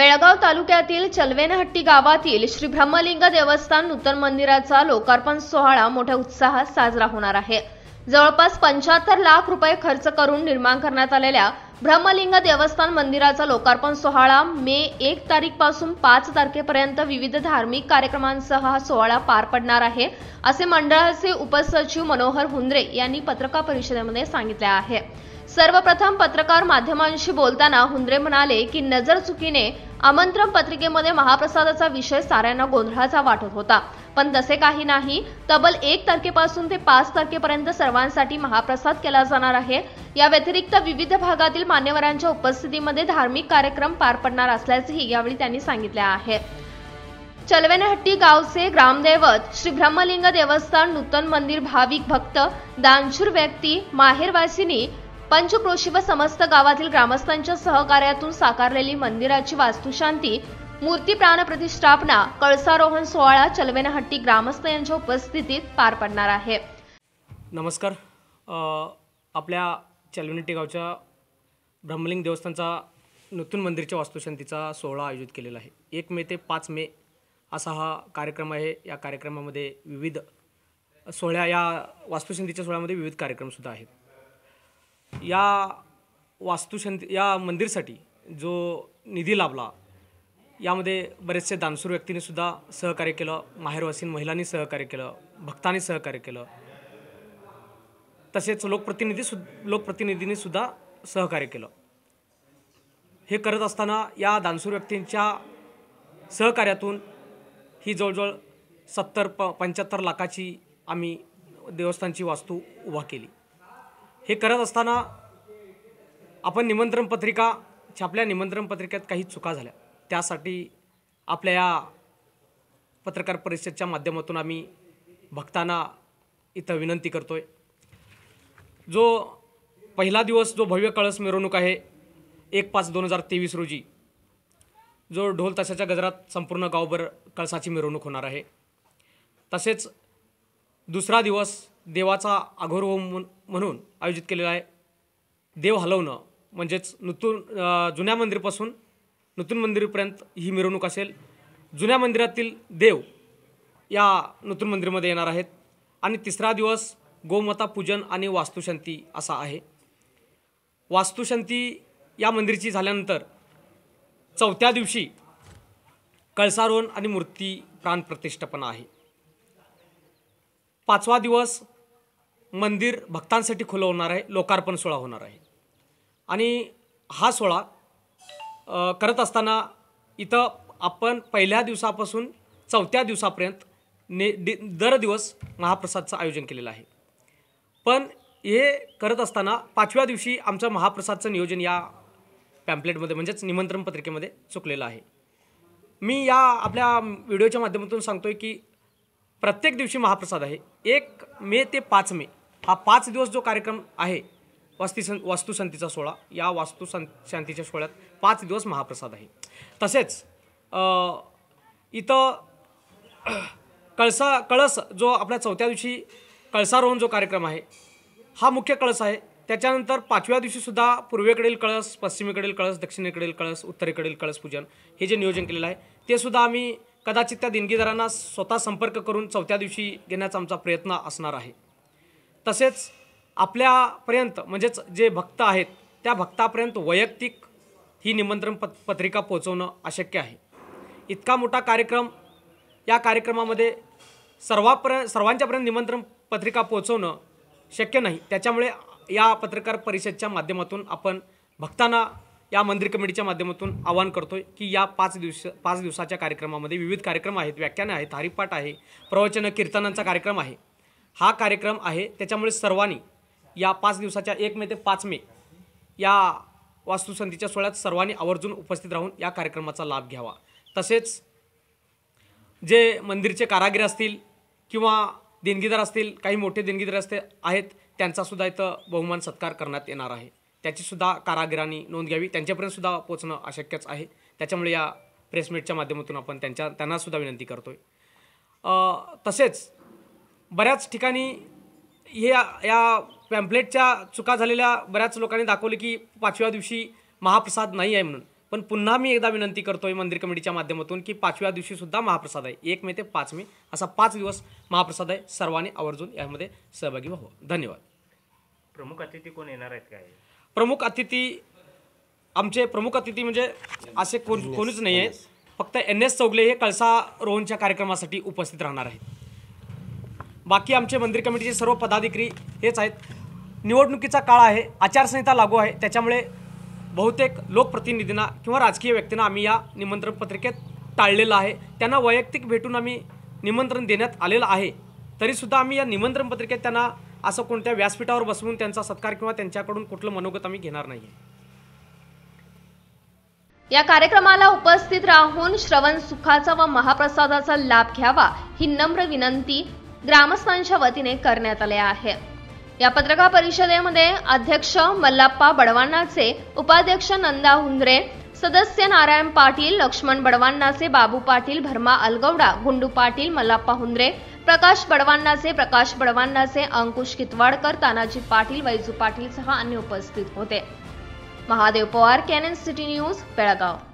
बेळगाव तालुक्यातील चलवेनहट्टी गावातील श्री ब्रह्मलिंग देवस्थान नूतन मंदिराचा लोकार्पण सोहळा मोठ्या उत्साहात साजरा होणार आहे जवळपास पंच्याहत्तर लाख रुपये खर्च करून निर्माण करण्यात आलेल्या ब्रह्मलिंग देवस्थान मंदिराचा लोकार्पण सोहळा मे एक तारीखपासून पाच तारखेपर्यंत विविध धार्मिक कार्यक्रमांसह हा सोहळा पार पडणार आहे असे मंडळाचे उपसचिव मनोहर हुंद्रे यांनी पत्रकार परिषदेमध्ये सांगितले आहे सर्वप्रथम पत्रकार माध्यमांशी बोलताना हुंद्रे म्हणाले की नजर चुकीने आमंत्रण पत्रिकेमध्ये महाप्रसादाचा विषय साऱ्यांना गोंधळाचा वाटत होता पण तसे काही नाही तब्बल एक तारखेपासून ते पाच तारखेपर्यंत सर्वांसाठी महाप्रसाद केला जाणार आहे या व्यतिरिक्त विविध भागातील मान्यवरांच्या उपस्थितीमध्ये धार्मिक कार्यक्रम पार पडणार असल्याचंही यावेळी त्यांनी सांगितले आहे चलवेनहट्टी गावचे ग्रामदैवत श्री ब्रह्मलिंग देवस्थान नूतन मंदिर भाविक भक्त दानशूर व्यक्ती माहेरवासिनी पंचक्रोशी व समस्त गावातील ग्रामस्थांच्या सहकार्यातून साकारलेली मंदिराची वास्तुशांती मूर्ती प्राणप्रतिष्ठापना कळसारोहण सोहळा चलवेनाहट्टी ग्रामस्थ यांच्या उपस्थितीत पार पडणार आहे नमस्कार आपल्या चलवेनहट्टी गावच्या ब्रह्मलिंग देवस्थानचा नूतन मंदिरच्या वास्तुशांतीचा सोहळा आयोजित केलेला आहे एक मे ते पाच मे असा हा कार्यक्रम आहे या कार्यक्रमामध्ये विविध सोहळ्या या वास्तुशांतीच्या सोहळ्यामध्ये विविध कार्यक्रमसुद्धा आहेत या वास्तुशांती या मंदिरसाठी जो निधी लाभला यामध्ये बरेचसे दानसूर व्यक्तींनी सुद्धा सहकार्य केलं माहेरवासीन महिलांनी सहकार्य केलं भक्तांनी सहकार्य केलं तसेच लोकप्रतिनिधी सु लोकप्रतिनिधींनी सुद्धा सहकार्य केलं हे करत असताना या दानसूर व्यक्तींच्या सहकार्यातून ही जवळजवळ सत्तर प पंच्याहत्तर लाखाची आम्ही देवस्थानची वास्तू उभा केली हे करत असताना आपण निमंत्रण पत्रिका छापल्या निमंत्रण पत्रिकेत काही चुका झाल्या त्यासाठी आपल्या या पत्रकार परिषदच्या माध्यमातून आम्ही भक्तांना इथं विनंती करतो आहे जो पहिला दिवस जो भव्य कळस मिरवणूक आहे एक पाच दोन हजार तेवीस रोजी जो ढोल तशाच्या गजरात संपूर्ण गावभर कळसाची मिरवणूक होणार आहे तसेच दुसरा दिवस देवाचा होम म्हणून आयोजित केलेला आहे देव हलवणं म्हणजेच नूतन जुन्या मंदिरापासून नूतन मंदिरपर्यंत ही मिरवणूक असेल जुन्या मंदिरातील देव या नूतन मंदिरमध्ये येणार आहेत आणि तिसरा दिवस गोमाता पूजन आणि वास्तुशांती असा आहे वास्तुशांती या मंदिरची झाल्यानंतर चौथ्या दिवशी कळसारोहण आणि मूर्ती प्राणप्रतिष्ठापना आहे पाचवा दिवस मंदिर भक्तांसाठी खुलं होणार आहे लोकार्पण सोहळा होणार आहे आणि हा सोहळा करत असताना इथं आपण पहिल्या दिवसापासून चौथ्या दिवसापर्यंत ने दि दर दिवस महाप्रसादचं आयोजन केलेलं आहे पण हे करत असताना पाचव्या दिवशी आमचं महाप्रसादचं नियोजन या पॅम्पलेटमध्ये म्हणजेच निमंत्रण पत्रिकेमध्ये चुकलेलं आहे मी या आपल्या व्हिडिओच्या माध्यमातून सांगतो आहे की प्रत्येक दिवशी महाप्रसाद आहे एक मे ते पाच मे हा पाच दिवस जो कार्यक्रम आहे सं वास्तुसंतीचा सोहळा या वास्तुसं शांतीच्या सोहळ्यात पाच दिवस महाप्रसाद आहे तसेच इथं कळसा कळस जो आपल्या चौथ्या दिवशी कळसारोहण जो कार्यक्रम आहे हा मुख्य कळस आहे त्याच्यानंतर पाचव्या दिवशीसुद्धा पूर्वेकडील कळस पश्चिमेकडील कळस दक्षिणेकडील कळस उत्तरेकडील कळस पूजन हे जे नियोजन केलेलं आहे ते सुद्धा आम्ही कदाचित त्या दिनगीदारांना स्वतः संपर्क करून चौथ्या दिवशी घेण्याचा आमचा प्रयत्न असणार आहे तसेच आपल्यापर्यंत म्हणजेच जे भक्त आहेत त्या भक्तापर्यंत वैयक्तिक ही निमंत्रण पत पत्रिका पोचवणं अशक्य आहे इतका मोठा कार्यक्रम या कार्यक्रमामध्ये सर्वापर्य सर्वांच्यापर्यंत निमंत्रण पत्रिका पोचवणं शक्य नाही त्याच्यामुळे या पत्रकार परिषदच्या माध्यमातून आपण भक्तांना या मंदिर कमिटीच्या माध्यमातून आवाहन करतो आहे की या पाच दिवस पाच दिवसाच्या कार्यक्रमामध्ये विविध कार्यक्रम आहेत व्याख्यानं आहेत हरिपाठ आहे प्रवचनं कीर्तनांचा कार्यक्रम आहे हा कार्यक्रम आहे त्याच्यामुळे सर्वांनी या पाच दिवसाच्या एक मे ते पाच मे या वास्तुसंधीच्या सोहळ्यात सर्वांनी आवर्जून उपस्थित राहून या कार्यक्रमाचा लाभ घ्यावा तसेच जे मंदिरचे कारागीर असतील किंवा देणगीदार असतील काही मोठे देणगीदार असते आहेत त्यांचासुद्धा इथं बहुमान सत्कार करण्यात येणार आहे त्याचीसुद्धा कारागिरांनी नोंद घ्यावी त्यांच्यापर्यंतसुद्धा पोचणं अशक्यच आहे त्याच्यामुळे या प्रेसमीटच्या माध्यमातून आपण त्यांच्या त्यांनासुद्धा विनंती करतो आहे तसेच बऱ्याच ठिकाणी हे या पॅम्पलेटच्या चुका झालेल्या बऱ्याच लोकांनी दाखवले की पाचव्या दिवशी महाप्रसाद नाही आहे म्हणून पण पुन्हा मी एकदा विनंती करतो आहे मंदिर कमिटीच्या माध्यमातून की पाचव्या दिवशीसुद्धा महाप्रसाद आहे एक मे ते पाच मे असा पाच दिवस महाप्रसाद आहे सर्वांनी आवर्जून यामध्ये सहभागी व्हावं धन्यवाद प्रमुख अतिथी कोण येणार आहेत काय प्रमुख अतिथी आमचे प्रमुख अतिथी म्हणजे असे कोण कोणीच नाही आहे फक्त एन एस चौगले हे कळसा रोहनच्या कार्यक्रमासाठी उपस्थित राहणार आहेत बाकी आमचे मंदिर कमिटीचे सर्व पदाधिकारी हेच आहेत निवडणुकीचा काळ आहे आचारसंहिता लागू आहे त्याच्यामुळे बहुतेक लोकप्रतिनिधींना किंवा राजकीय व्यक्तींना आम्ही या निमंत्रण पत्रिकेत टाळलेलं आहे त्यांना वैयक्तिक भेटून आम्ही निमंत्रण देण्यात आलेलं आहे तरीसुद्धा आम्ही या निमंत्रण पत्रिकेत त्यांना असं कोणत्या व्यासपीठावर बसवून त्यांचा सत्कार किंवा त्यांच्याकडून कुठलं मनोगत आम्ही घेणार नाही या कार्यक्रमाला उपस्थित राहून श्रवण सुखाचा व महाप्रसादाचा लाभ घ्यावा ही नम्र विनंती ग्रामस्थांच्या वतीने करण्यात आले आहे या पत्रकार परिषदेमध्ये अध्यक्ष मल्लाप्पा बडवांनाचे उपाध्यक्ष नंदा हुंद्रे सदस्य नारायण पाटील लक्ष्मण बडवांनाचे बाबू पाटील भरमा अलगौडा गुंडू पाटील मल्लाप्पा हुंद्रे प्रकाश बडवांनाचे प्रकाश बडवांनाचे अंकुश कितवाडकर तानाजी पाटील वैजू पाटील सह अन्य उपस्थित होते Mahadev Pawar Canon city news Belgaum